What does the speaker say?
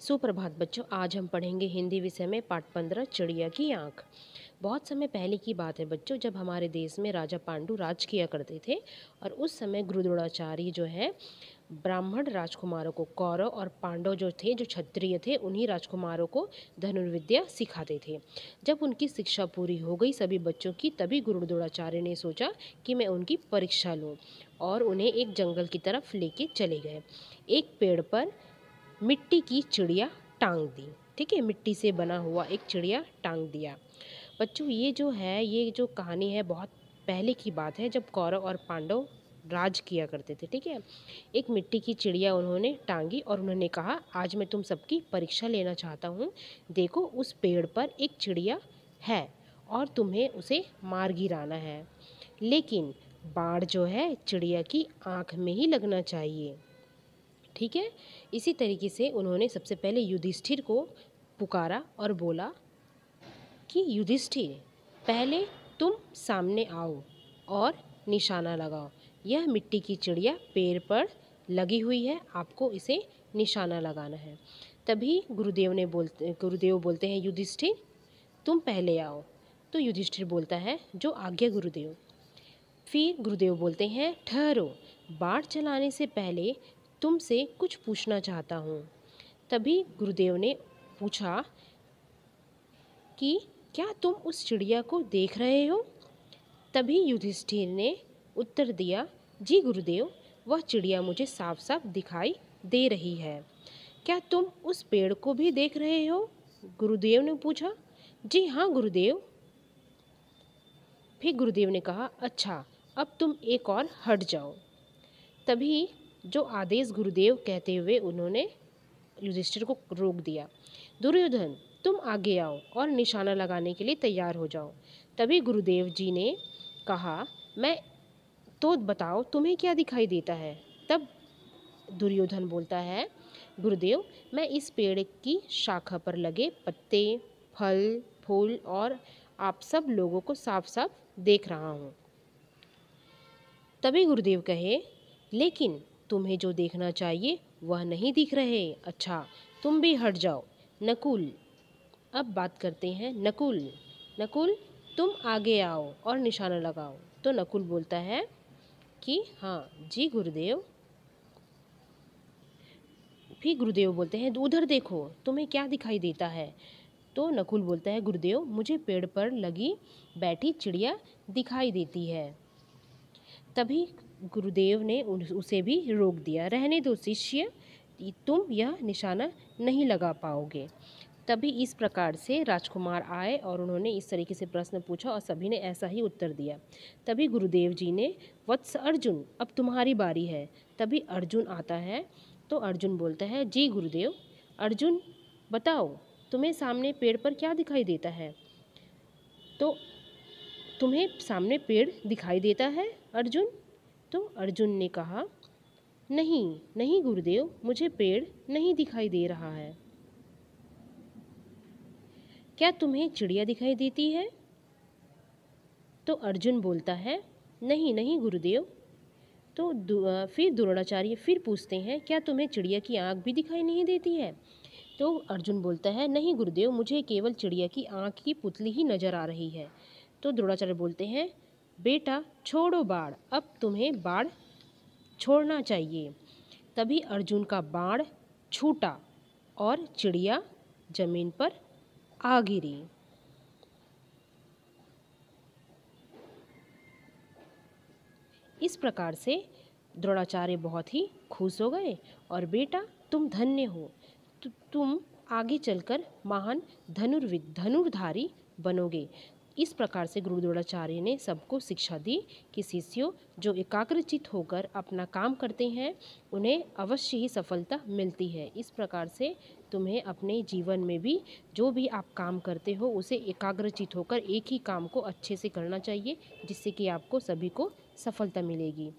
सुप्रभात बच्चों आज हम पढ़ेंगे हिंदी विषय में पाठ पंद्रह चिड़िया की आँख बहुत समय पहले की बात है बच्चों जब हमारे देश में राजा पांडु राज किया करते थे और उस समय गुरुद्रोणाचार्य जो है ब्राह्मण राजकुमारों को कौरव और पांडव जो थे जो क्षत्रिय थे उन्हीं राजकुमारों को धनुर्विद्या सिखाते थे जब उनकी शिक्षा पूरी हो गई सभी बच्चों की तभी गुरुद्रोणाचार्य ने सोचा कि मैं उनकी परीक्षा लूँ और उन्हें एक जंगल की तरफ लेके चले गए एक पेड़ पर मिट्टी की चिड़िया टांग दी ठीक है मिट्टी से बना हुआ एक चिड़िया टांग दिया बच्चों ये जो है ये जो कहानी है बहुत पहले की बात है जब कौरव और पांडव राज किया करते थे ठीक है एक मिट्टी की चिड़िया उन्होंने टांगी और उन्होंने कहा आज मैं तुम सबकी परीक्षा लेना चाहता हूँ देखो उस पेड़ पर एक चिड़िया है और तुम्हें उसे मार गिराना है लेकिन बाढ़ जो है चिड़िया की आँख में ही लगना चाहिए ठीक है इसी तरीके से उन्होंने सबसे पहले युधिष्ठिर को पुकारा और बोला कि युधिष्ठिर पहले तुम सामने आओ और निशाना लगाओ यह मिट्टी की चिड़िया पेड़ पर लगी हुई है आपको इसे निशाना लगाना है तभी गुरुदेव ने बोलते गुरुदेव बोलते हैं युधिष्ठिर तुम पहले आओ तो युधिष्ठिर बोलता है जो आज्ञा गुरुदेव फिर गुरुदेव बोलते हैं ठहरो बाढ़ चलाने से पहले तुमसे कुछ पूछना चाहता हूँ तभी गुरुदेव ने पूछा कि क्या तुम उस चिड़िया को देख रहे हो तभी युधिष्ठिर ने उत्तर दिया जी गुरुदेव वह चिड़िया मुझे साफ साफ दिखाई दे रही है क्या तुम उस पेड़ को भी देख रहे हो गुरुदेव ने पूछा जी हाँ गुरुदेव फिर गुरुदेव ने कहा अच्छा अब तुम एक और हट जाओ तभी जो आदेश गुरुदेव कहते हुए उन्होंने युधिष्ठिर को रोक दिया दुर्योधन तुम आगे आओ और निशाना लगाने के लिए तैयार हो जाओ तभी गुरुदेव जी ने कहा मैं तो बताओ तुम्हें क्या दिखाई देता है तब दुर्योधन बोलता है गुरुदेव मैं इस पेड़ की शाखा पर लगे पत्ते फल फूल और आप सब लोगों को साफ साफ देख रहा हूँ तभी गुरुदेव कहे लेकिन तुम्हें जो देखना चाहिए वह नहीं दिख रहे अच्छा तुम भी हट जाओ नकुल अब बात करते हैं नकुल नकुल तुम आगे आओ और निशाना लगाओ तो नकुल बोलता है कि हाँ जी गुरुदेव फिर गुरुदेव बोलते हैं उधर देखो तुम्हें क्या दिखाई देता है तो नकुल बोलता है गुरुदेव मुझे पेड़ पर लगी बैठी चिड़िया दिखाई देती है तभी गुरुदेव ने उसे भी रोक दिया रहने दो शिष्य तुम यह निशाना नहीं लगा पाओगे तभी इस प्रकार से राजकुमार आए और उन्होंने इस तरीके से प्रश्न पूछा और सभी ने ऐसा ही उत्तर दिया तभी गुरुदेव जी ने वत्स अर्जुन अब तुम्हारी बारी है तभी अर्जुन आता है तो अर्जुन बोलता है जी गुरुदेव अर्जुन बताओ तुम्हें सामने पेड़ पर क्या दिखाई देता है तो तुम्हें सामने पेड़ दिखाई देता है अर्जुन तो अर्जुन ने कहा नहीं नहीं गुरुदेव मुझे पेड़ नहीं दिखाई दे रहा है क्या तुम्हें चिड़िया दिखाई देती है तो अर्जुन बोलता है नहीं नहीं गुरुदेव तो दु, फिर द्रोणाचार्य फिर पूछते हैं क्या तुम्हें चिड़िया की आँख भी दिखाई नहीं देती है तो अर्जुन बोलता है नहीं गुरुदेव मुझे केवल चिड़िया की आँख की पुतली ही नज़र आ रही है तो द्रोणाचार्य बोलते हैं बेटा छोड़ो बाढ़ अब तुम्हें बाढ़ छोड़ना चाहिए तभी अर्जुन का बाढ़ छूटा और चिड़िया जमीन पर आ गिरी इस प्रकार से द्रोणाचार्य बहुत ही खुश हो गए और बेटा तुम धन्य हो तुम आगे चलकर महान धनुर्विद धनुर्धारी बनोगे इस प्रकार से गुरुद्रोणाचार्य ने सबको शिक्षा दी कि शिष्यों जो एकाग्रचित होकर अपना काम करते हैं उन्हें अवश्य ही सफलता मिलती है इस प्रकार से तुम्हें अपने जीवन में भी जो भी आप काम करते हो उसे एकाग्रचित होकर एक ही काम को अच्छे से करना चाहिए जिससे कि आपको सभी को सफलता मिलेगी